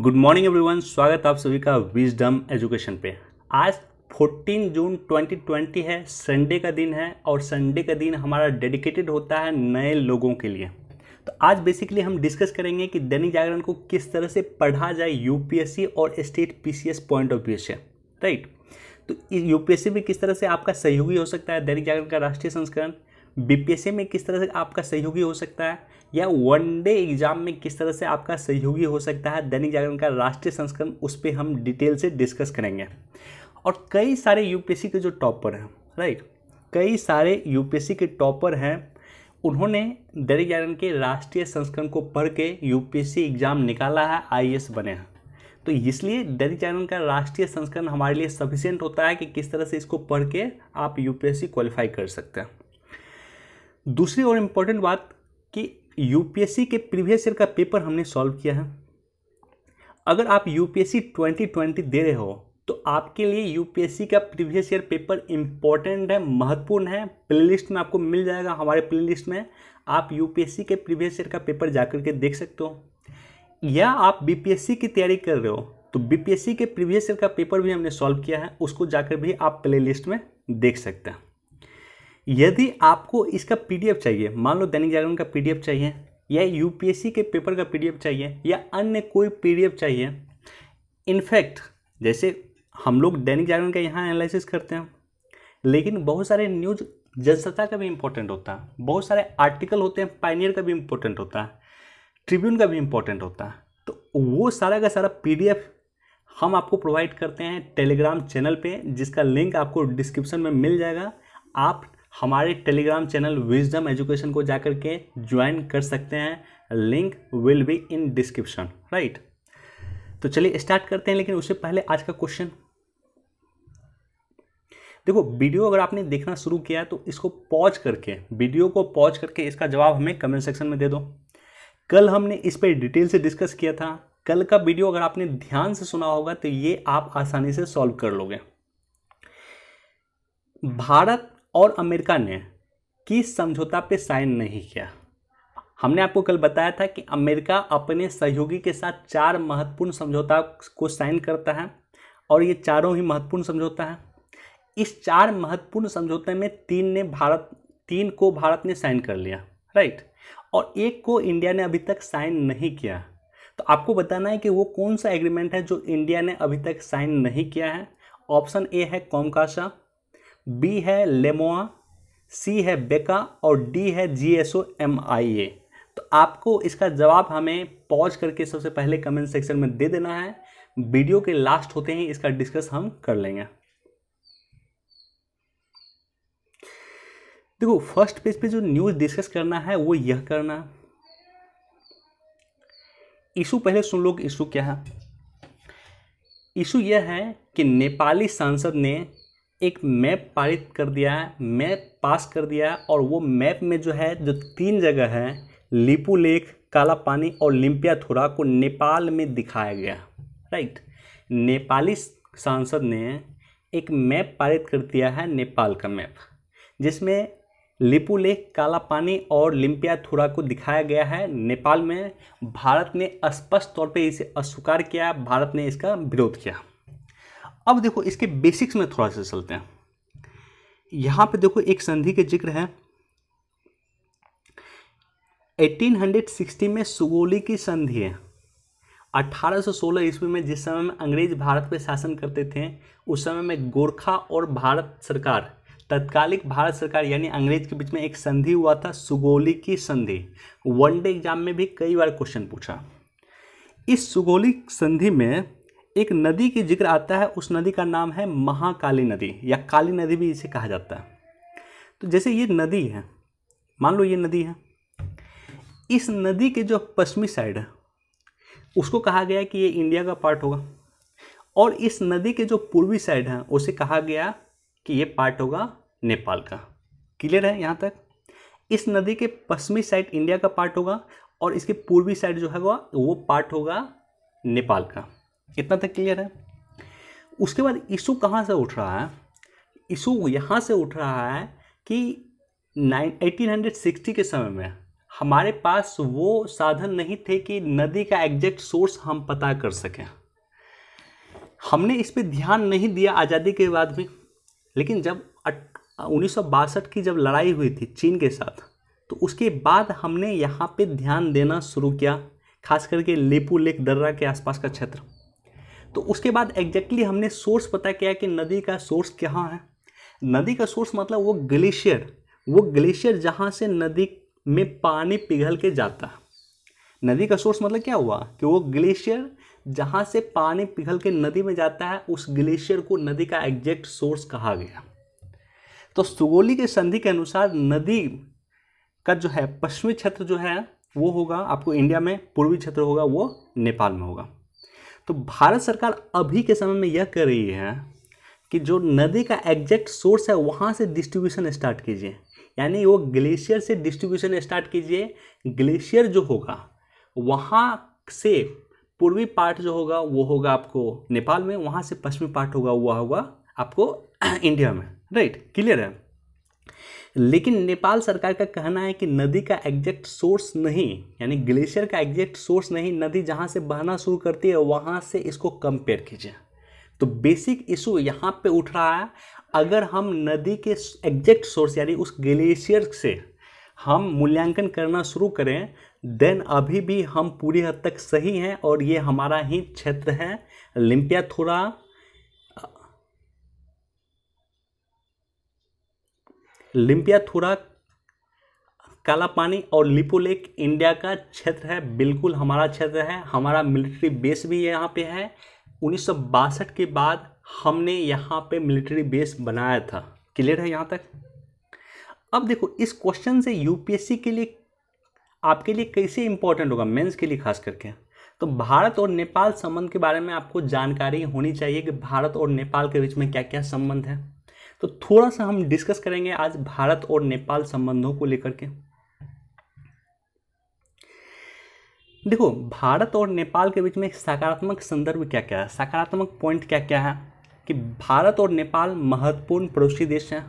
Good morning everyone स्वागत आप सभी का विजडम एजुकेशन पे आज 14 जून 2020 है संडे का दिन है और संडे का दिन हमारा डेडिकेटेड होता है नए लोगों के लिए तो आज बेसिकली हम डिस्कस करेंगे कि दैनिक जागरण को किस तरह से पढ़ा जाए यूपीएससी और state PCS point of view से राइट तो यूपीएससी में किस तरह से आपका सहयोगी हो सकता है दैनिक जागरण का राष्ट्रीय संस्करण बीपीएससी में किस तरह से आपका सहयोगी हो सकता है या वन डे एग्जाम में किस तरह से आपका सहयोगी हो सकता है दैनिक जागरण का राष्ट्रीय संस्करण उस पर हम डिटेल से डिस्कस करेंगे और कई सारे यूपीएससी के जो टॉपर हैं राइट कई सारे यूपीएससी के टॉपर हैं उन्होंने दैनिक जागरण के राष्ट्रीय संस्करण को पढ़ के यूपीएससी एग्ज़ाम निकाला है आई बने हैं तो इसलिए दैनिक जागरण का राष्ट्रीय संस्करण हमारे लिए सफिशियंट होता है कि किस तरह से इसको पढ़ के आप यूपीएससी क्वालिफाई कर सकते हैं दूसरी और इम्पोर्टेंट बात कि यूपीएससी के प्रीवियस ईयर का पेपर हमने सॉल्व किया है अगर आप यूपीएससी 2020 दे रहे हो तो आपके लिए यूपीएससी का प्रीवियस ईयर पेपर इंपॉर्टेंट है महत्वपूर्ण है प्लेलिस्ट में आपको मिल जाएगा हमारे प्लेलिस्ट में आप यूपीएससी के प्रीवियस ईयर का पेपर जाकर के देख सकते हो या आप बीपीएससी की तैयारी कर रहे हो तो बीपीएससी के प्रीवियस ईयर का पेपर भी हमने सॉल्व किया है उसको जाकर भी आप प्ले में देख सकते हैं यदि आपको इसका पीडीएफ चाहिए मान लो दैनिक जागरण का पीडीएफ चाहिए या यूपीएससी के पेपर का पीडीएफ चाहिए या अन्य कोई पीडीएफ चाहिए इनफैक्ट जैसे हम लोग दैनिक जागरण का यहाँ एनालिसिस करते हैं लेकिन बहुत सारे न्यूज़ जनसत्ता का भी इम्पोर्टेंट होता है बहुत सारे आर्टिकल होते हैं पाइनियर का भी इम्पोर्टेंट होता है ट्रिब्यून का भी इम्पोर्टेंट होता है तो वो सारा का सारा पी हम आपको प्रोवाइड करते हैं टेलीग्राम चैनल पे जिसका लिंक आपको डिस्क्रिप्शन में मिल जाएगा आप हमारे टेलीग्राम चैनल विजडम एजुकेशन को जाकर के ज्वाइन कर सकते हैं link will be in description right तो चलिए स्टार्ट करते हैं लेकिन उससे पहले आज का क्वेश्चन देखो वीडियो अगर आपने देखना शुरू किया तो इसको पॉज करके वीडियो को पॉज करके इसका जवाब हमें कमेंट सेक्शन में दे दो कल हमने इस पर डिटेल से डिस्कस किया था कल का वीडियो अगर आपने ध्यान से सुना होगा तो ये आप आसानी से सॉल्व कर लोगे भारत और अमेरिका ने किस समझौता पे साइन नहीं किया हमने आपको कल बताया था कि अमेरिका अपने सहयोगी के साथ चार महत्वपूर्ण समझौता को साइन करता है और ये चारों ही महत्वपूर्ण समझौता है इस चार महत्वपूर्ण समझौते में तीन ने भारत तीन को भारत ने साइन कर लिया राइट और एक को इंडिया ने अभी तक साइन नहीं किया तो आपको बताना है कि वो कौन सा एग्रीमेंट है जो इंडिया ने अभी तक साइन नहीं किया है ऑप्शन ए है कॉमकाशा बी है लेमोआ सी है बेका और डी है जी एस ओ एम आई ए तो आपको इसका जवाब हमें पॉज करके सबसे पहले कमेंट सेक्शन में दे देना है वीडियो के लास्ट होते ही इसका डिस्कस हम कर लेंगे देखो फर्स्ट पेज पे जो न्यूज़ डिस्कस करना है वो यह करना इशू पहले सुन लो इशू क्या है इशू यह है कि नेपाली सांसद ने एक मैप पारित कर दिया है मैप पास कर दिया है और वो मैप में जो है जो तीन जगह है लिपू लेक काला पानी और थोड़ा को नेपाल में दिखाया गया राइट नेपाली सांसद ने एक मैप पारित कर दिया है नेपाल का मैप जिसमें लिपू लेक काला पानी और थोड़ा को दिखाया गया है नेपाल में भारत ने स्पष्ट तौर पे इसे अस्वीकार किया भारत ने इसका विरोध किया अब देखो इसके बेसिक्स में थोड़ा सा चलते हैं यहाँ पे देखो एक संधि के जिक्र है 1860 में सुगोली की संधि है 1816 ईस्वी में जिस समय में अंग्रेज भारत पे शासन करते थे उस समय में गोरखा और भारत सरकार तत्कालिक भारत सरकार यानी अंग्रेज के बीच में एक संधि हुआ था सुगोली की संधि वनडे एग्जाम में भी कई बार क्वेश्चन पूछा इस सुगोली संधि में एक नदी की जिक्र आता है उस नदी का नाम है महाकाली नदी या काली नदी भी इसे कहा जाता है तो जैसे ये नदी है मान लो ये नदी है इस नदी के जो पश्चिमी साइड है उसको कहा गया कि ये इंडिया का पार्ट होगा और इस नदी के जो पूर्वी साइड है उसे कहा गया कि ये पार्ट होगा नेपाल का क्लियर है यहाँ तक इस नदी के पश्चिमी साइड इंडिया का पार्ट होगा और इसके पूर्वी साइड जो है वो पार्ट होगा नेपाल का इतना तक क्लियर है उसके बाद इशू कहाँ से उठ रहा है इशू यहाँ से उठ रहा है कि नाइन एटीन के समय में हमारे पास वो साधन नहीं थे कि नदी का एग्जैक्ट सोर्स हम पता कर सकें हमने इस पर ध्यान नहीं दिया आज़ादी के बाद भी लेकिन जब उन्नीस की जब लड़ाई हुई थी चीन के साथ तो उसके बाद हमने यहाँ पे ध्यान देना शुरू किया खास करके लेपू लेक दर्रा के आसपास का क्षेत्र तो उसके बाद एग्जैक्टली हमने सोर्स पता किया कि नदी का सोर्स कहाँ है नदी का सोर्स मतलब वो ग्लेशियर वो ग्लेशियर जहाँ से नदी में पानी पिघल के जाता है नदी का सोर्स मतलब क्या हुआ कि वो ग्लेशियर जहाँ से पानी पिघल के नदी में जाता है उस ग्लेशियर को नदी का एग्जैक्ट सोर्स कहा गया तो सुगोली के संधि के अनुसार नदी का जो है पश्चिमी क्षेत्र जो है वो होगा आपको इंडिया में पूर्वी क्षेत्र होगा वो नेपाल में होगा तो भारत सरकार अभी के समय में यह कर रही है कि जो नदी का एग्जैक्ट सोर्स है वहाँ से डिस्ट्रीब्यूशन स्टार्ट कीजिए यानी वो ग्लेशियर से डिस्ट्रीब्यूशन स्टार्ट कीजिए ग्लेशियर जो होगा वहाँ से पूर्वी पार्ट जो होगा वो होगा आपको नेपाल में वहाँ से पश्चिमी पार्ट होगा वह होगा आपको इंडिया में राइट क्लियर है लेकिन नेपाल सरकार का कहना है कि नदी का एग्जैक्ट सोर्स नहीं यानी ग्लेशियर का एग्जैक्ट सोर्स नहीं नदी जहाँ से बहना शुरू करती है वहाँ से इसको कंपेयर कीजिए तो बेसिक इशू यहाँ पे उठ रहा है अगर हम नदी के एग्जैक्ट सोर्स यानी उस ग्लेशियर से हम मूल्यांकन करना शुरू करें देन अभी भी हम पूरी हद तक सही हैं और ये हमारा ही क्षेत्र है लिम्पिया थोड़ा काला कालापानी और लिपोलेक इंडिया का क्षेत्र है बिल्कुल हमारा क्षेत्र है हमारा मिलिट्री बेस भी यहाँ पे है उन्नीस के बाद हमने यहाँ पे मिलिट्री बेस बनाया था क्लियर है यहाँ तक अब देखो इस क्वेश्चन से यूपीएससी के लिए आपके लिए कैसे इंपॉर्टेंट होगा मेंस के लिए खास करके तो भारत और नेपाल संबंध के बारे में आपको जानकारी होनी चाहिए कि भारत और नेपाल के बीच में क्या क्या संबंध है तो थोड़ा सा हम डिस्कस करेंगे आज भारत और नेपाल संबंधों को लेकर के देखो भारत और नेपाल के बीच में सकारात्मक संदर्भ क्या क्या है सकारात्मक पॉइंट क्या क्या है कि भारत और नेपाल महत्वपूर्ण पड़ोसी देश हैं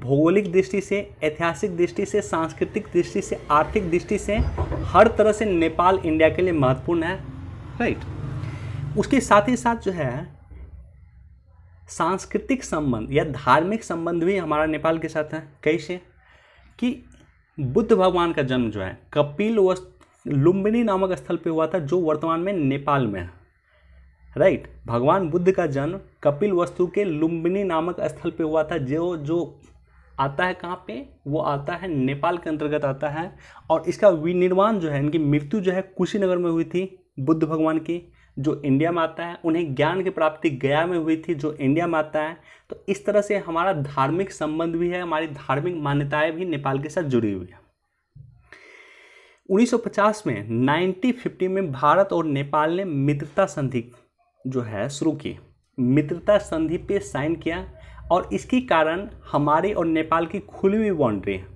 भौगोलिक दृष्टि से ऐतिहासिक दृष्टि से सांस्कृतिक दृष्टि से आर्थिक दृष्टि से हर तरह से नेपाल इंडिया के लिए महत्वपूर्ण है राइट उसके साथ ही साथ जो है सांस्कृतिक संबंध या धार्मिक संबंध भी हमारा नेपाल के साथ है कैसे कि बुद्ध भगवान का जन्म जो है कपिल वस्तु लुम्बिनी नामक स्थल पे हुआ था जो वर्तमान में नेपाल में है राइट भगवान बुद्ध का जन्म कपिल वस्तु के लुम्बिनी नामक स्थल पे हुआ था जो जो आता है कहाँ पे वो आता है नेपाल के अंतर्गत आता है और इसका विनिर्माण जो है इनकी मृत्यु जो है कुशीनगर में हुई थी बुद्ध भगवान की जो इंडिया में आता है उन्हें ज्ञान की प्राप्ति गया में हुई थी जो इंडिया में आता है तो इस तरह से हमारा धार्मिक संबंध भी है हमारी धार्मिक मान्यताएं भी नेपाल के साथ जुड़ी हुई है 1950 में 1950 में भारत और नेपाल ने मित्रता संधि जो है शुरू की मित्रता संधि पे साइन किया और इसके कारण हमारी और नेपाल की खुली हुई बाउंड्री है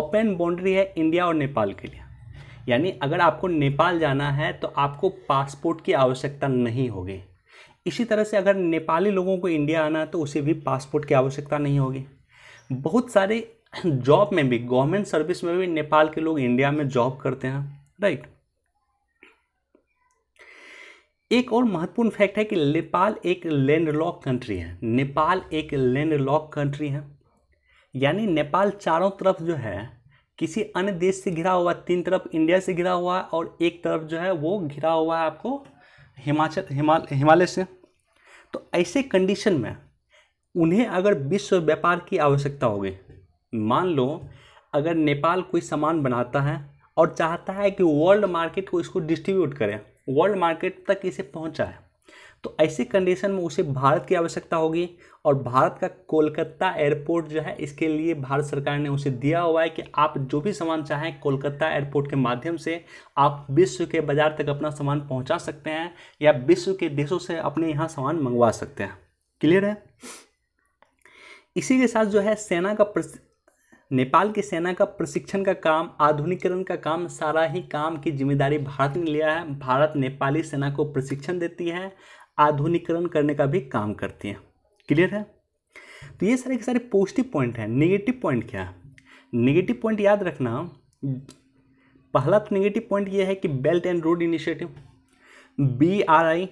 ओपन बाउंड्री है इंडिया और नेपाल के लिए यानी अगर आपको नेपाल जाना है तो आपको पासपोर्ट की आवश्यकता नहीं होगी इसी तरह से अगर नेपाली लोगों को इंडिया आना है तो उसे भी पासपोर्ट की आवश्यकता नहीं होगी बहुत सारे जॉब में भी गवर्नमेंट सर्विस में भी नेपाल के लोग इंडिया में जॉब करते हैं राइट एक और महत्वपूर्ण फैक्ट है कि नेपाल एक लैंडलॉक कंट्री है नेपाल एक लैंडलॉक कंट्री है यानी नेपाल चारों तरफ जो है किसी अन्य देश से घिरा हुआ तीन तरफ इंडिया से घिरा हुआ है और एक तरफ जो है वो घिरा हुआ है आपको हिमाचल हिमाल हिमालय से तो ऐसे कंडीशन में उन्हें अगर विश्व व्यापार की आवश्यकता होगी मान लो अगर नेपाल कोई सामान बनाता है और चाहता है कि वर्ल्ड मार्केट को इसको डिस्ट्रीब्यूट करें वर्ल्ड मार्केट तक इसे पहुँचाए तो ऐसे कंडीशन में उसे भारत की आवश्यकता होगी और भारत का कोलकाता एयरपोर्ट जो है इसके लिए भारत सरकार ने उसे दिया हुआ है कि आप जो भी सामान चाहें कोलकाता एयरपोर्ट के माध्यम से आप विश्व के बाज़ार तक अपना सामान पहुंचा सकते हैं या विश्व के देशों से अपने यहाँ सामान मंगवा सकते हैं क्लियर है इसी के साथ जो है सेना का नेपाल की सेना का प्रशिक्षण का काम आधुनिकीकरण का काम सारा ही काम की जिम्मेदारी भारत ने लिया है भारत नेपाली सेना को प्रशिक्षण देती है आधुनिकरण करने का भी काम करती हैं क्लियर है तो ये सारे के सारे पॉजिटिव पॉइंट हैं नेगेटिव पॉइंट क्या है नेगेटिव पॉइंट याद रखना पहला तो नेगेटिव पॉइंट ये है कि belt and road initiative B R I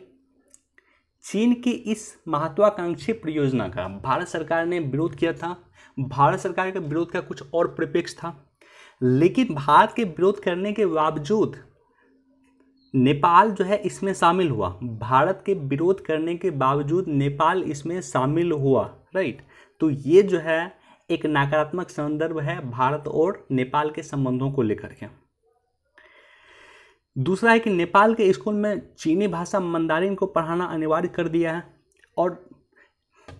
चीन की इस महत्वाकांक्षी परियोजना का भारत सरकार ने विरोध किया था भारत सरकार के विरोध का कुछ और परिपेक्ष था लेकिन भारत के विरोध करने के बावजूद नेपाल जो है इसमें शामिल हुआ भारत के विरोध करने के बावजूद नेपाल इसमें शामिल हुआ राइट तो ये जो है एक नकारात्मक संदर्भ है भारत और नेपाल के संबंधों को लेकर के दूसरा है कि नेपाल के स्कूल में चीनी भाषा मंदारिन को पढ़ाना अनिवार्य कर दिया है और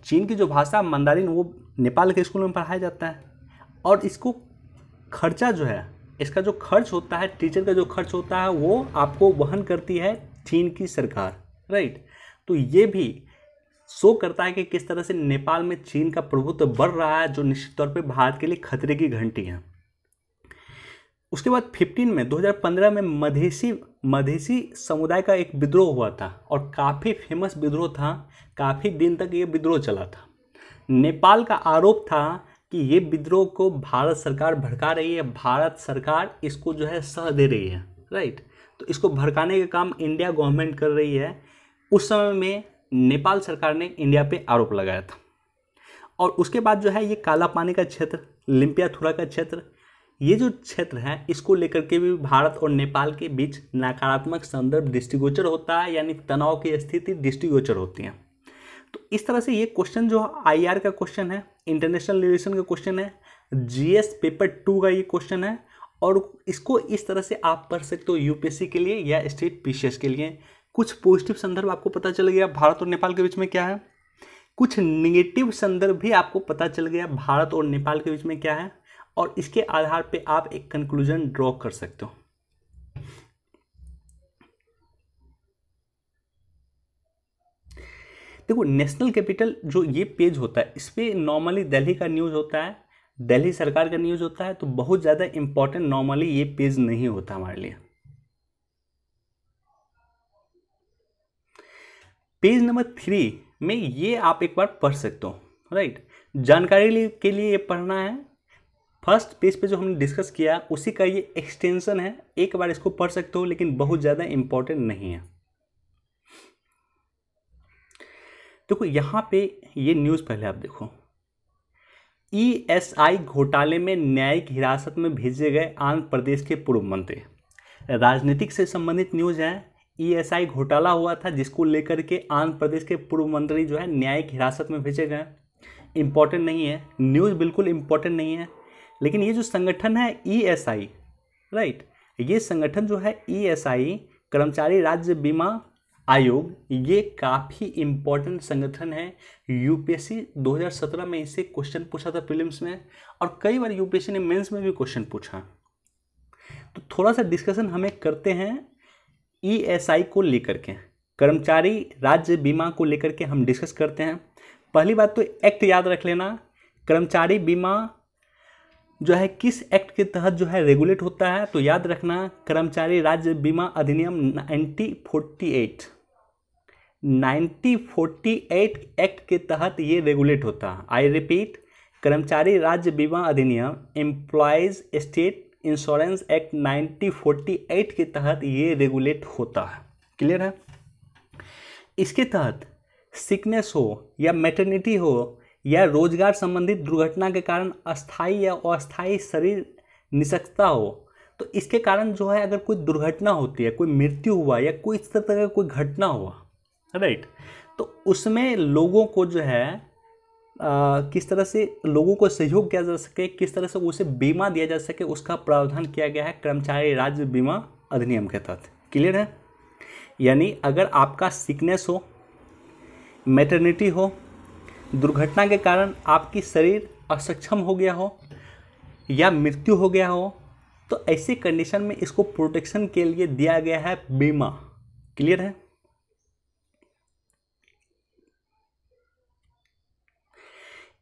चीन की जो भाषा मंदारिन वो नेपाल के स्कूल में पढ़ाया जाता है और इसको खर्चा जो है इसका जो खर्च होता है टीचर का जो खर्च होता है वो आपको वहन करती है चीन की सरकार राइट तो ये भी शो करता है कि किस तरह से नेपाल में चीन का प्रभुत्व बढ़ रहा है जो निश्चित तौर पे भारत के लिए खतरे की घंटी है उसके बाद 15 में 2015 में मधेसी मधेसी समुदाय का एक विद्रोह हुआ था और काफ़ी फेमस विद्रोह था काफ़ी दिन तक ये विद्रोह चला था नेपाल का आरोप था कि ये विद्रोह को भारत सरकार भड़का रही है भारत सरकार इसको जो है सह दे रही है राइट तो इसको भड़काने का काम इंडिया गवर्नमेंट कर रही है उस समय में नेपाल सरकार ने इंडिया पे आरोप लगाया था और उसके बाद जो है ये काला पानी का क्षेत्र थुरा का क्षेत्र ये जो क्षेत्र है इसको लेकर के भी भारत और नेपाल के बीच नकारात्मक संदर्भ दृष्टिगोचर होता है यानी तनाव की स्थिति दृष्टिगोचर होती है तो इस तरह से ये क्वेश्चन जो आर का क्वेश्चन है इंटरनेशनल रिलेशन का क्वेश्चन है जीएस पेपर टू का ये क्वेश्चन है और इसको इस तरह से आप पढ़ सकते हो यूपीएससी के लिए या स्टेट पीसीएस के लिए कुछ पॉजिटिव संदर्भ आपको पता चल गया भारत और नेपाल के बीच में क्या है कुछ निगेटिव संदर्भ भी आपको पता चल गया भारत और नेपाल के बीच में क्या है और इसके आधार पर आप एक कंक्लूजन ड्रॉ कर सकते हो देखो नेशनल कैपिटल जो ये पेज होता है इस पर नॉर्मली दिल्ली का न्यूज़ होता है दिल्ली सरकार का न्यूज़ होता है तो बहुत ज़्यादा इम्पोर्टेंट नॉर्मली ये पेज नहीं होता हमारे लिए पेज नंबर थ्री में ये आप एक बार पढ़ सकते हो राइट जानकारी के लिए ये पढ़ना है फर्स्ट पेज पे जो हमने डिस्कस किया उसी का ये एक्सटेंशन है एक बार इसको पढ़ सकते हो लेकिन बहुत ज़्यादा इम्पोर्टेंट नहीं है देखो यहाँ पे ये न्यूज़ पहले आप देखो ईएसआई e घोटाले में न्यायिक हिरासत में भेजे गए आंध्र प्रदेश के पूर्व मंत्री राजनीतिक से संबंधित न्यूज़ है ईएसआई e घोटाला हुआ था जिसको लेकर के आंध्र प्रदेश के पूर्व मंत्री जो है न्यायिक हिरासत में भेजे गए इम्पॉर्टेंट नहीं है न्यूज़ बिल्कुल इम्पॉर्टेंट नहीं है लेकिन ये जो संगठन है ईएसआई e राइट ये संगठन जो है ईएसआई कर्मचारी राज्य बीमा आयोग ये काफ़ी इम्पोर्टेंट संगठन है यूपीएससी 2017 में इसे क्वेश्चन पूछा था फिल्म्स में और कई बार यूपीएससी ने मेंस में भी क्वेश्चन पूछा तो थोड़ा सा डिस्कशन हमें करते हैं ईएसआई e को लेकर के कर्मचारी राज्य बीमा को लेकर के हम डिस्कस करते हैं पहली बात तो एक्ट याद रख लेना कर्मचारी बीमा जो है किस एक्ट के तहत जो है रेगुलेट होता है तो याद रखना कर्मचारी राज्य बीमा अधिनियम नाइनटीन फोर्टी एट 1948 एक्ट के तहत ये रेगुलेट होता है आई रिपीट कर्मचारी राज्य बीमा अधिनियम एम्प्लॉयज़ स्टेट इंश्योरेंस एक्ट 1948 के तहत ये रेगुलेट होता है क्लियर है इसके तहत सिकनेस हो या मैटर्निटी हो या रोजगार संबंधित दुर्घटना के कारण अस्थाई या अस्थाई शरीर निशक्तता हो तो इसके कारण जो है अगर कोई दुर्घटना होती है कोई मृत्यु हुआ या कोई इस तरह का कोई घटना हुआ राइट तो उसमें लोगों को जो है आ, किस तरह से लोगों को सहयोग किया जा सके किस तरह से उसे बीमा दिया जा सके उसका प्रावधान किया गया है कर्मचारी राज्य बीमा अधिनियम के तहत क्लियर है यानी अगर आपका सिकनेस हो मेटर्निटी हो दुर्घटना के कारण आपकी शरीर असक्षम हो गया हो या मृत्यु हो गया हो तो ऐसी कंडीशन में इसको प्रोटेक्शन के लिए दिया गया है बीमा क्लियर है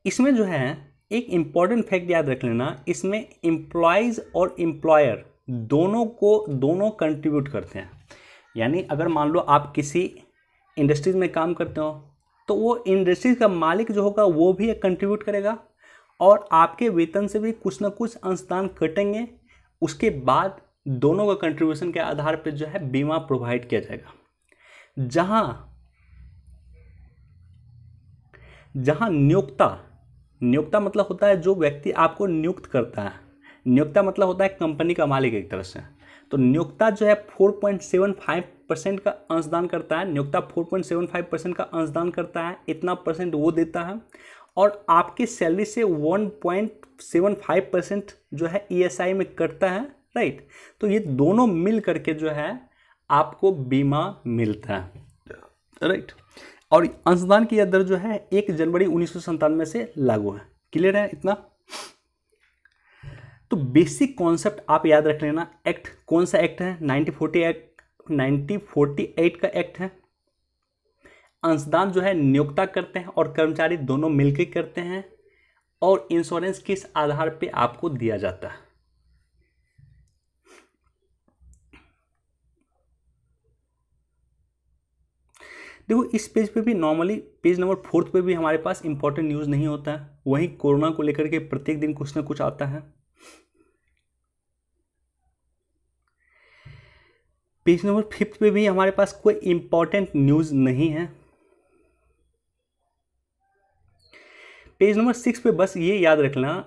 इसमें जो है एक इम्पॉर्टेंट फैक्ट याद रख लेना इसमें एम्प्लॉयज़ और इम्प्लॉयर दोनों को दोनों कंट्रीब्यूट करते हैं यानी अगर मान लो आप किसी इंडस्ट्रीज में काम करते हो तो वो इंडस्ट्रीज का मालिक जो होगा वो भी एक कंट्रीब्यूट करेगा और आपके वेतन से भी कुछ ना कुछ अंशदान कटेंगे उसके बाद दोनों का कंट्रीब्यूशन के आधार पर जो है बीमा प्रोवाइड किया जाएगा जहाँ जहाँ नियोक्ता नियोक्ता मतलब होता है जो व्यक्ति आपको नियुक्त करता है नियोक्ता मतलब होता है कंपनी का मालिक एक तरह से तो नियोक्ता जो है four point seven five percent का अंशदान करता है नियोक्ता four point seven five percent का अंशदान करता है इतना परसेंट वो देता है और आपकी सैलरी से one point seven five percent जो है ईएसआई e में करता है राइट तो ये दोनों मिल करके जो है आपको बीमा मिलता है राइट और अंशदान की दर जो है एक जनवरी उन्नीस से लागू है क्लियर है इतना तो बेसिक कॉन्सेप्ट आप याद रख लेना एक्ट कौन सा एक्ट है 1940 एक्ट 1948 का एक्ट है अंशदान जो है नियोक्ता करते हैं और कर्मचारी दोनों मिलकर करते हैं और इंश्योरेंस किस आधार पे आपको दिया जाता है देखो इस पेज पे भी नॉर्मली पेज नंबर फोर्थ पे भी हमारे पास इंपॉर्टेंट न्यूज़ नहीं होता है वहीं कोरोना को लेकर के प्रत्येक दिन कुछ ना कुछ आता है पेज नंबर फिफ्थ पे भी हमारे पास कोई इंपॉर्टेंट न्यूज़ नहीं है पेज नंबर सिक्स पे बस ये याद रखना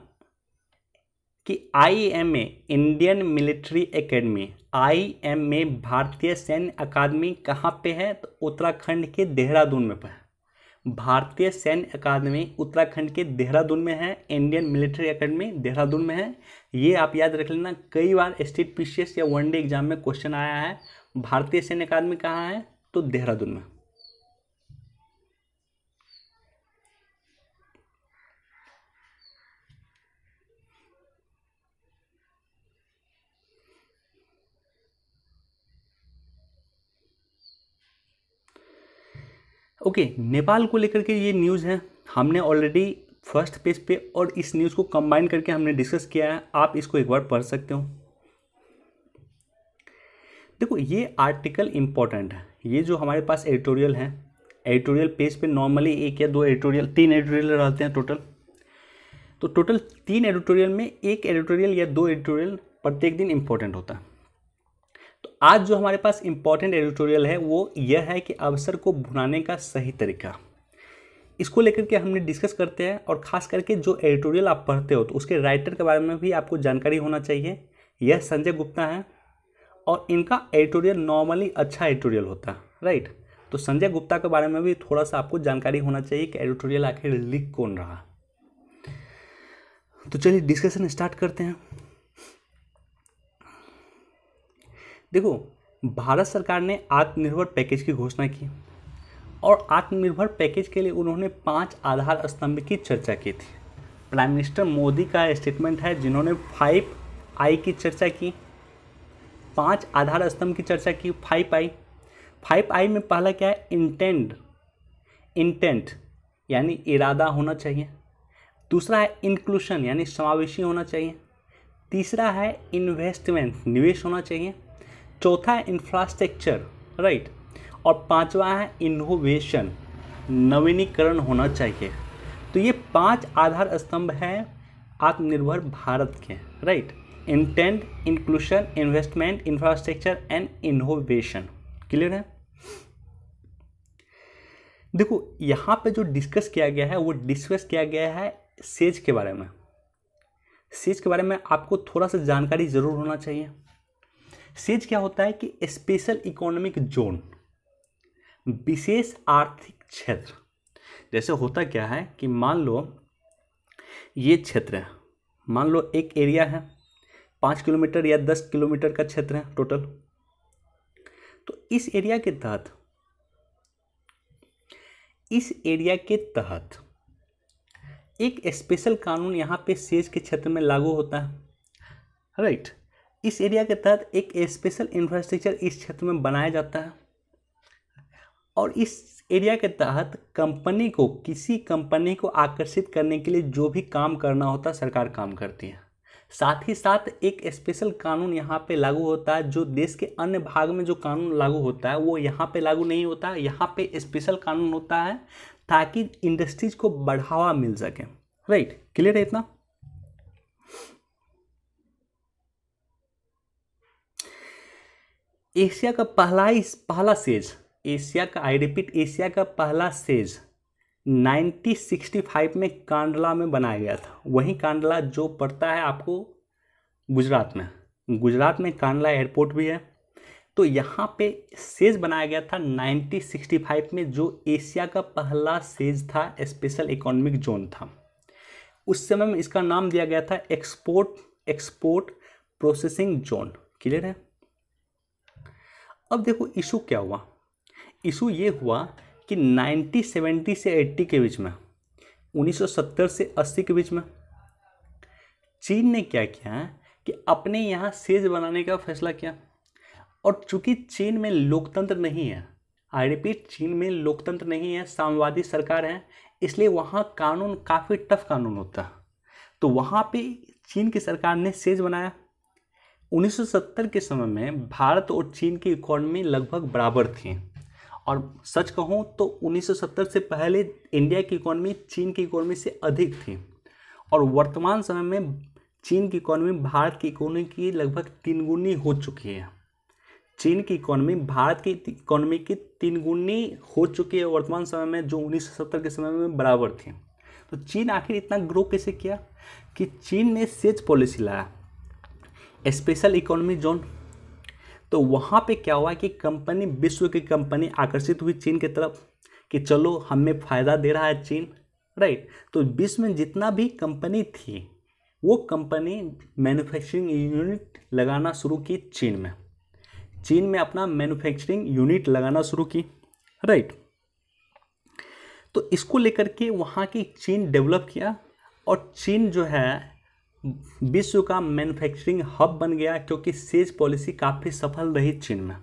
कि I M A Indian military academy I M A भारतीय सैन्य अकादमी कहाँ पे है तो उत्तराखंड के देहरादून में पर है भारतीय सैन्य अकादमी उत्तराखंड के देहरादून में है इंडियन मिलिट्री एकेडमी देहरादून में है ये आप याद रख लेना कई बार स्टेट पीसीएस या वनडे एग्जाम में क्वेश्चन आया है भारतीय सैन्य अकादमी कहाँ है तो देहरादून में ओके नेपाल को लेकर के ये न्यूज़ है हमने ऑलरेडी फर्स्ट पेज पे और इस न्यूज़ को कंबाइन करके हमने डिस्कस किया है आप इसको एक बार पढ़ सकते हो देखो ये आर्टिकल इम्पोर्टेंट है ये जो हमारे पास एडिटोरियल है एडिटोरियल पेज पे नॉर्मली एक या दो एडिटोरियल तीन एडिटोरियल रहते हैं टोटल तो टोटल तीन एडिटोरियल में एक एडिटोरियल या दो एडिटोरियल प्रत्येक दिन इम्पोर्टेंट होता है आज जो हमारे पास इम्पॉर्टेंट एडिटोरियल है वो यह है कि अवसर को भुनाने का सही तरीका इसको लेकर के हमने डिस्कस करते हैं और ख़ास करके जो एडिटोरियल आप पढ़ते हो तो उसके राइटर के बारे में भी आपको जानकारी होना चाहिए यह संजय गुप्ता है और इनका एडिटोरियल नॉर्मली अच्छा एडिटोरियल होता है राइट तो संजय गुप्ता के बारे में भी थोड़ा सा आपको जानकारी होना चाहिए कि एडिटोरियल आखिर लिख कौन रहा तो चलिए डिस्कशन स्टार्ट करते हैं देखो भारत सरकार ने आत्मनिर्भर पैकेज की घोषणा की और आत्मनिर्भर पैकेज के लिए उन्होंने पांच आधार स्तंभ की चर्चा की थी प्राइम मिनिस्टर मोदी का स्टेटमेंट है जिन्होंने फाइव आई की चर्चा की पांच आधार स्तंभ की चर्चा की फाइव आई फाइव आई में पहला क्या है इंटेंट इंटेंट यानी इरादा होना चाहिए दूसरा है इंक्लूशन यानी समावेशी होना चाहिए तीसरा है इन्वेस्टमेंट निवेश होना चाहिए चौथा है इंफ्रास्ट्रक्चर राइट और पांचवा है इनोवेशन नवीनीकरण होना चाहिए तो ये पांच आधार स्तंभ हैं आत्मनिर्भर भारत के right intent inclusion investment infrastructure and innovation clear है देखो यहाँ पे जो डिस्कस किया गया है वो डिस्कस किया गया है सेज के बारे में सेज के बारे में आपको थोड़ा सा जानकारी ज़रूर होना चाहिए सेज क्या होता है कि स्पेशल इकोनॉमिक जोन विशेष आर्थिक क्षेत्र जैसे होता क्या है कि मान लो ये क्षेत्र है मान लो एक एरिया है पाँच किलोमीटर या दस किलोमीटर का क्षेत्र है टोटल तो इस एरिया के तहत इस एरिया के तहत एक स्पेशल कानून यहाँ पे सेज के क्षेत्र में लागू होता है राइट right. इस एरिया के तहत एक स्पेशल इंफ्रास्ट्रक्चर इस क्षेत्र में बनाया जाता है और इस एरिया के तहत कंपनी को किसी कंपनी को आकर्षित करने के लिए जो भी काम करना होता है सरकार काम करती है साथ ही साथ एक स्पेशल कानून यहाँ पे लागू होता है जो देश के अन्य भाग में जो कानून लागू होता है वो यहाँ पे लागू नहीं होता यहाँ पे स्पेशल कानून होता है ताकि इंडस्ट्रीज को बढ़ावा मिल सके राइट क्लियर है इतना एशिया का पहला ही पहला सेज एशिया का आई रिपीट एशिया का पहला सेज 1965 में कांडला में बनाया गया था वहीं कांडला जो पड़ता है आपको गुजरात में गुजरात में कांडला एयरपोर्ट भी है तो यहाँ पे सेज बनाया गया था 1965 में जो एशिया का पहला सेज था स्पेशल इकोनॉमिक जोन था उस समय में इसका नाम दिया गया था export export processing zone clear है अब देखो इशू क्या हुआ इशू ये हुआ कि 1970 से 80 के बीच में 1970 से 80 के बीच में चीन ने क्या किया कि अपने यहाँ सेज बनाने का फैसला किया और चूंकि चीन में लोकतंत्र नहीं है आई रिपीट चीन में लोकतंत्र नहीं है साम्यवादी सरकार है इसलिए वहाँ कानून काफ़ी टफ कानून होता है तो वहाँ पे चीन की सरकार ने सेज बनाया 1970 के समय में भारत और चीन की इकोनॉमी लगभग बराबर थी और सच कहूँ तो 1970 से पहले इंडिया की इकोनॉमी चीन की इकोनॉमी से अधिक थी और वर्तमान समय में चीन की इकोनॉमी भारत की इकोनॉमी की लगभग तीन गुनी हो चुकी है चीन की इकोनॉमी भारत की इकोनॉमी की तीन गुनी हो चुकी है वर्तमान समय में जो 1970 के समय में बराबर थी तो चीन आखिर इतना ग्रो कैसे किया कि चीन ने सेज पॉलिसी लाया स्पेशल इकोनॉमी जोन तो वहाँ पे क्या हुआ कि कंपनी विश्व की कंपनी आकर्षित हुई चीन की तरफ कि चलो हमें फ़ायदा दे रहा है चीन राइट तो विश्व में जितना भी कंपनी थी वो कंपनी मैन्युफैक्चरिंग यूनिट लगाना शुरू की चीन में चीन में अपना मैन्युफैक्चरिंग यूनिट लगाना शुरू की राइट तो इसको लेकर के वहाँ की चीन डेवलप किया और चीन जो है विश्व का मैन्युफैक्चरिंग हब बन गया क्योंकि सेज पॉलिसी काफ़ी सफल रही चीन में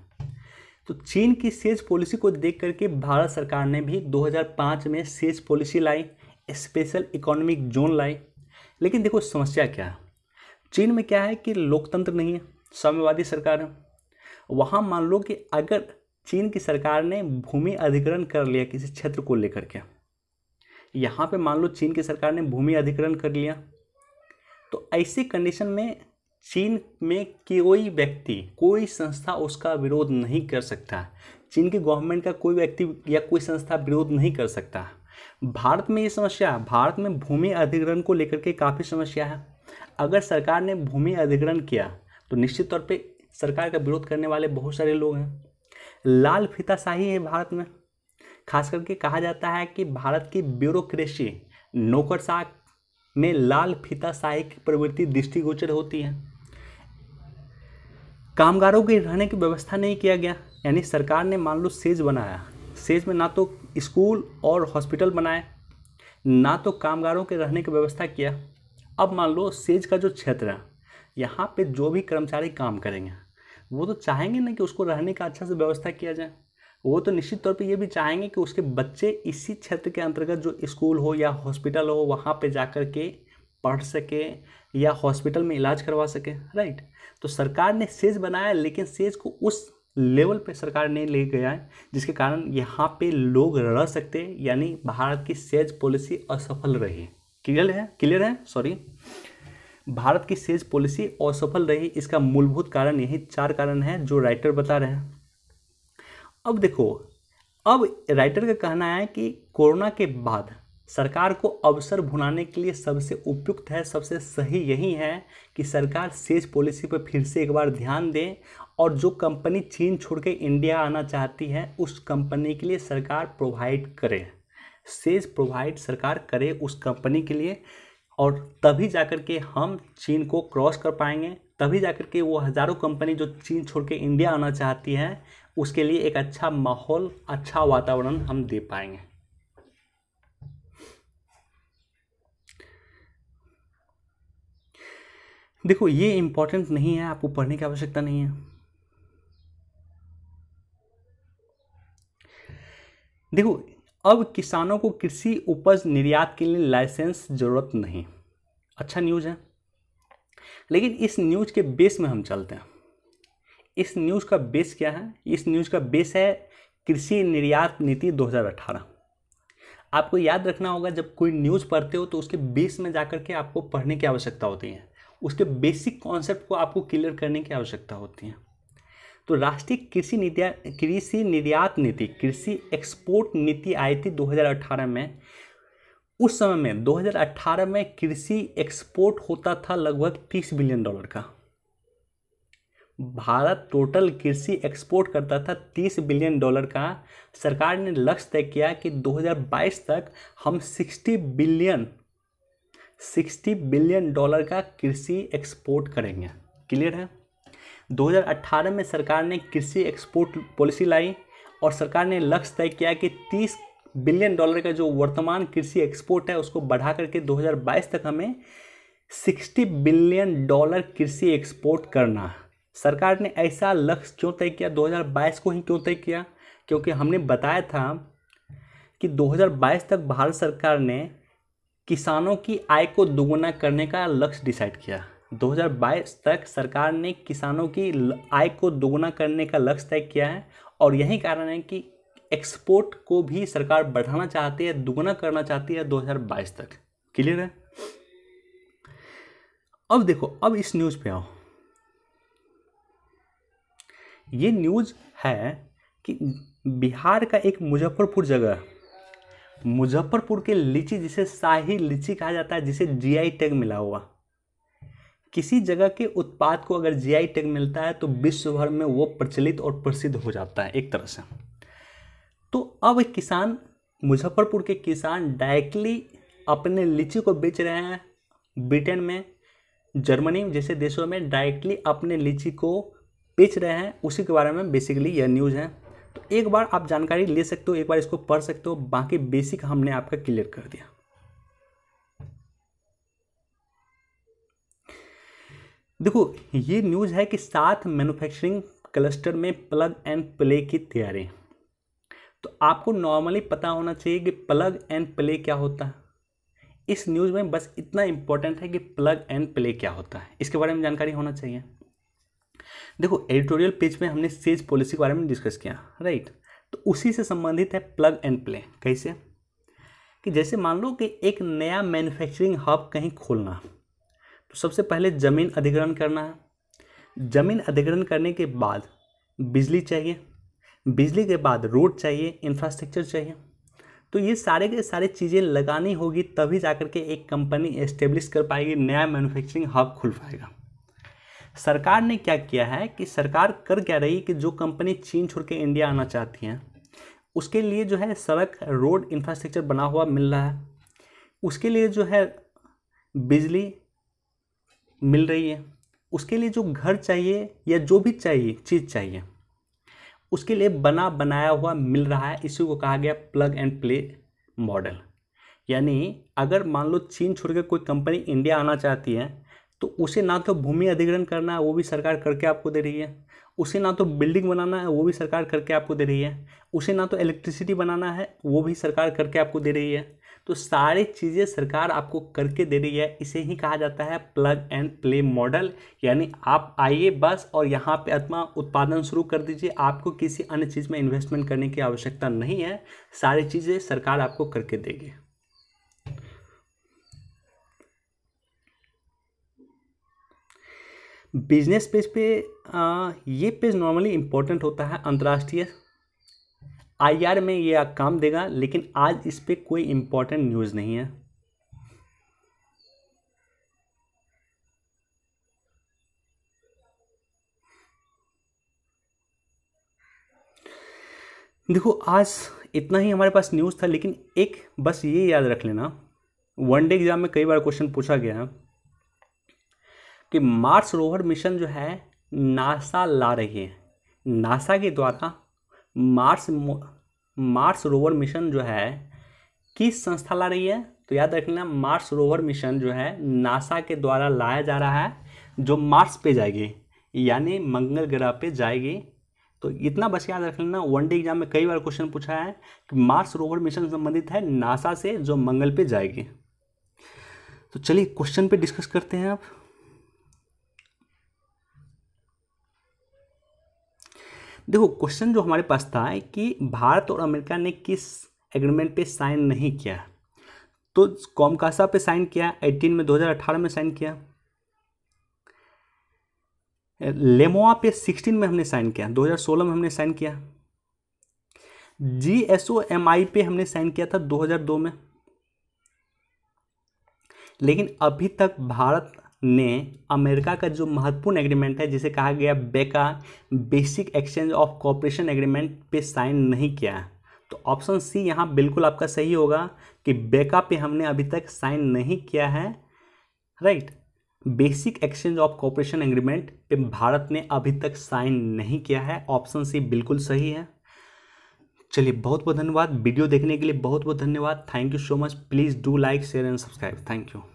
तो चीन की सेज पॉलिसी को देख करके भारत सरकार ने भी 2005 में सेज पॉलिसी लाई स्पेशल इकोनॉमिक जोन लाई लेकिन देखो समस्या क्या है चीन में क्या है कि लोकतंत्र नहीं है साम्यवादी सरकार है वहाँ मान लो कि अगर चीन की सरकार ने भूमि अधिग्रहण कर लिया किसी क्षेत्र को लेकर के यहाँ पे मान लो चीन की सरकार ने भूमि अधिग्रहण कर लिया तो ऐसी कंडीशन में चीन में कोई व्यक्ति कोई संस्था उसका विरोध नहीं कर सकता चीन की गवर्नमेंट का कोई व्यक्ति या कोई संस्था विरोध नहीं कर सकता भारत में ये समस्या भारत में भूमि अधिग्रहण को लेकर के काफ़ी समस्या है अगर सरकार ने भूमि अधिग्रहण किया तो निश्चित तौर पे सरकार का विरोध करने वाले बहुत सारे लोग हैं लाल फिताशाही है भारत में खास करके कहा जाता है कि भारत की ब्यूरोक्रेसी नौकरशाह में लाल फीता की प्रवृत्ति दृष्टिगोचर होती है कामगारों के रहने की व्यवस्था नहीं किया गया यानी सरकार ने मान लो सेज बनाया सेज में ना तो स्कूल और हॉस्पिटल बनाए ना तो कामगारों के रहने की व्यवस्था किया अब मान लो सेज का जो क्षेत्र है यहाँ पे जो भी कर्मचारी काम करेंगे वो तो चाहेंगे ना कि उसको रहने का अच्छा से व्यवस्था किया जाए वो तो निश्चित तौर पे ये भी चाहेंगे कि उसके बच्चे इसी क्षेत्र के अंतर्गत जो स्कूल हो या हॉस्पिटल हो वहाँ पे जाकर के पढ़ सके या हॉस्पिटल में इलाज करवा सके राइट तो सरकार ने सेज बनाया लेकिन सेज को उस लेवल पे सरकार ने ले गया है जिसके कारण यहाँ पे लोग रह सकते यानी भारत की सेज पॉलिसी असफल रही क्लियर है क्लियर है सॉरी भारत की सेज पॉलिसी असफल रही इसका मूलभूत कारण यही चार कारण है जो राइटर बता रहे हैं अब देखो अब राइटर का कहना है कि कोरोना के बाद सरकार को अवसर भुनाने के लिए सबसे उपयुक्त है सबसे सही यही है कि सरकार सेज पॉलिसी पर फिर से एक बार ध्यान दें और जो कंपनी चीन छोड़ के इंडिया आना चाहती है उस कंपनी के लिए सरकार प्रोवाइड करे सेज प्रोवाइड सरकार करे उस कंपनी के लिए और तभी जाकर के हम चीन को क्रॉस कर पाएंगे तभी जाकर के वो हज़ारों कंपनी जो चीन छोड़ के इंडिया आना चाहती है उसके लिए एक अच्छा माहौल अच्छा वातावरण हम दे पाएंगे देखो ये इंपॉर्टेंट नहीं है आपको पढ़ने की आवश्यकता नहीं है देखो अब किसानों को कृषि उपज निर्यात के लिए लाइसेंस ज़रूरत नहीं अच्छा न्यूज़ है लेकिन इस न्यूज़ के बेस में हम चलते हैं इस न्यूज़ का बेस क्या है इस न्यूज़ का बेस है कृषि निर्यात नीति 2018 आपको याद रखना होगा जब कोई न्यूज़ पढ़ते हो तो उसके बेस में जाकर के आपको पढ़ने की आवश्यकता होती है उसके बेसिक कॉन्सेप्ट को आपको क्लियर करने की आवश्यकता होती है तो राष्ट्रीय कृषि नीति कृषि निर्यात नीति कृषि एक्सपोर्ट नीति आई थी 2018 में उस समय में 2018 में कृषि एक्सपोर्ट होता था लगभग 30 बिलियन डॉलर का भारत टोटल कृषि एक्सपोर्ट करता था 30 बिलियन डॉलर का सरकार ने लक्ष्य तय किया कि 2022 तक हम 60 बिलियन 60 बिलियन डॉलर का कृषि एक्सपोर्ट करेंगे क्लियर है 2018 में सरकार ने कृषि एक्सपोर्ट पॉलिसी लाई और सरकार ने लक्ष्य तय किया कि 30 बिलियन डॉलर का जो वर्तमान कृषि एक्सपोर्ट है उसको बढ़ा करके 2022 तक हमें 60 बिलियन डॉलर कृषि एक्सपोर्ट करना है सरकार ने ऐसा लक्ष्य क्यों तय किया 2022 को ही क्यों तय किया क्योंकि हमने बताया था कि 2022 तक भारत सरकार ने किसानों की आय को दोगुना करने का लक्ष्य डिसाइड किया 2022 तक सरकार ने किसानों की आय को दोगुना करने का लक्ष्य तय किया है और यही कारण है कि एक्सपोर्ट को भी सरकार बढ़ाना चाहती है दोगुना करना चाहती है 2022 तक क्लियर है अब देखो अब इस न्यूज़ पे आओ ये न्यूज़ है कि बिहार का एक मुजफ्फरपुर जगह मुजफ्फरपुर के लीची जिसे शाही लीची कहा जाता है जिसे जीआई टैग मिला हुआ किसी जगह के उत्पाद को अगर जीआई टैग मिलता है तो विश्व भर में वो प्रचलित और प्रसिद्ध हो जाता है एक तरह से तो अब एक किसान मुजफ्फरपुर के किसान डायरेक्टली अपने लीची को बेच रहे हैं ब्रिटेन में जर्मनी जैसे देशों में डायरेक्टली अपने लीची को बेच रहे हैं उसी के बारे में बेसिकली यह न्यूज़ है तो एक बार आप जानकारी ले सकते हो एक बार इसको पढ़ सकते हो बाकी बेसिक हमने आपका क्लियर कर दिया देखो ये न्यूज़ है कि सात मैन्युफैक्चरिंग क्लस्टर में प्लग एंड प्ले की तैयारी तो आपको नॉर्मली पता होना चाहिए कि प्लग एंड प्ले क्या होता है इस न्यूज़ में बस इतना इम्पोर्टेंट है कि प्लग एंड प्ले क्या होता है इसके बारे में जानकारी होना चाहिए देखो एडिटोरियल पेज में हमने सेज पॉलिसी के बारे में डिस्कस किया राइट तो उसी से संबंधित है प्लग एंड प्ले कैसे कि जैसे मान लो कि एक नया मैन्युफैक्चरिंग हब कहीं खोलना तो सबसे पहले ज़मीन अधिग्रहण करना है ज़मीन अधिग्रहण करने के बाद बिजली चाहिए बिजली के बाद रोड चाहिए इंफ्रास्ट्रक्चर चाहिए तो ये सारे के सारे चीज़ें लगानी होगी तभी जा के एक कंपनी इस्टेब्लिश कर पाएगी नया मैन्युफैक्चरिंग हब खुल पाएगा सरकार ने क्या किया है कि सरकार कर क्या रही है कि जो कंपनी चीन छोड़ के इंडिया आना चाहती हैं उसके लिए जो है सड़क रोड इंफ्रास्ट्रक्चर बना हुआ मिल रहा है उसके लिए जो है बिजली मिल रही है उसके लिए जो घर चाहिए या जो भी चाहिए चीज़ चाहिए उसके लिए बना बनाया हुआ मिल रहा है इसी को कहा गया प्लग एंड प्ले मॉडल यानी अगर मान लो चीन छोड़ कर कोई कंपनी इंडिया आना चाहती है तो उसे ना तो भूमि अधिग्रहण करना है वो भी सरकार करके आपको दे रही है उसे ना तो बिल्डिंग बनाना है वो भी सरकार करके आपको दे रही है उसे ना तो इलेक्ट्रिसिटी बनाना है वो भी सरकार करके आपको दे रही है तो सारी चीज़ें सरकार आपको करके दे रही है इसे ही कहा जाता है प्लग एंड प्ले मॉडल यानी आप आइए बस और यहाँ पे अपना उत्पादन शुरू कर दीजिए आपको किसी अन्य चीज़ में इन्वेस्टमेंट करने की आवश्यकता नहीं है सारी चीज़ें सरकार आपको करके देगी बिजनेस पेज पे आ, ये पेज नॉर्मली इम्पोर्टेंट होता है अंतर्राष्ट्रीय आईआर में ये काम देगा लेकिन आज इस पर कोई इम्पोर्टेंट न्यूज़ नहीं है देखो आज इतना ही हमारे पास न्यूज़ था लेकिन एक बस ये याद रख लेना वन डे एग्ज़ाम में कई बार क्वेश्चन पूछा गया है कि मार्स रोवर मिशन जो है नासा ला रही है नासा के द्वारा मार्स मार्स रोवर मिशन जो है किस संस्था ला रही है तो याद रख लेना मार्स रोवर मिशन जो है नासा के द्वारा लाया जा रहा है जो मार्स पे जाएगी यानी मंगल ग्रह पे जाएगी तो इतना बस याद रख लेना वनडे एग्जाम में कई बार क्वेश्चन पूछा है कि मार्स रोवर मिशन संबंधित है नासा से जो मंगल पे जाएगी तो चलिए क्वेश्चन पे डिस्कस करते हैं आप देखो क्वेश्चन जो हमारे पास था कि भारत और अमेरिका ने किस एग्रीमेंट पे साइन नहीं किया तो कॉमकासा पे साइन किया 18 में 2018 में साइन किया लेमोआ पे 16 में हमने साइन किया 2016 में हमने साइन किया जी एस ओ एम आई पे हमने साइन किया था 2002 में लेकिन अभी तक भारत ने अमेरिका का जो महत्वपूर्ण एग्रीमेंट है जिसे कहा गया BECA basic exchange of cooperation agreement पे साइन नहीं किया है तो ऑप्शन सी यहाँ बिल्कुल आपका सही होगा कि बेका पे हमने अभी तक साइन नहीं किया है right basic exchange of cooperation agreement पे भारत ने अभी तक साइन नहीं किया है ऑप्शन सी बिल्कुल सही है चलिए बहुत बहुत धन्यवाद वीडियो देखने के लिए बहुत बहुत धन्यवाद thank you so much please do like share and subscribe thank you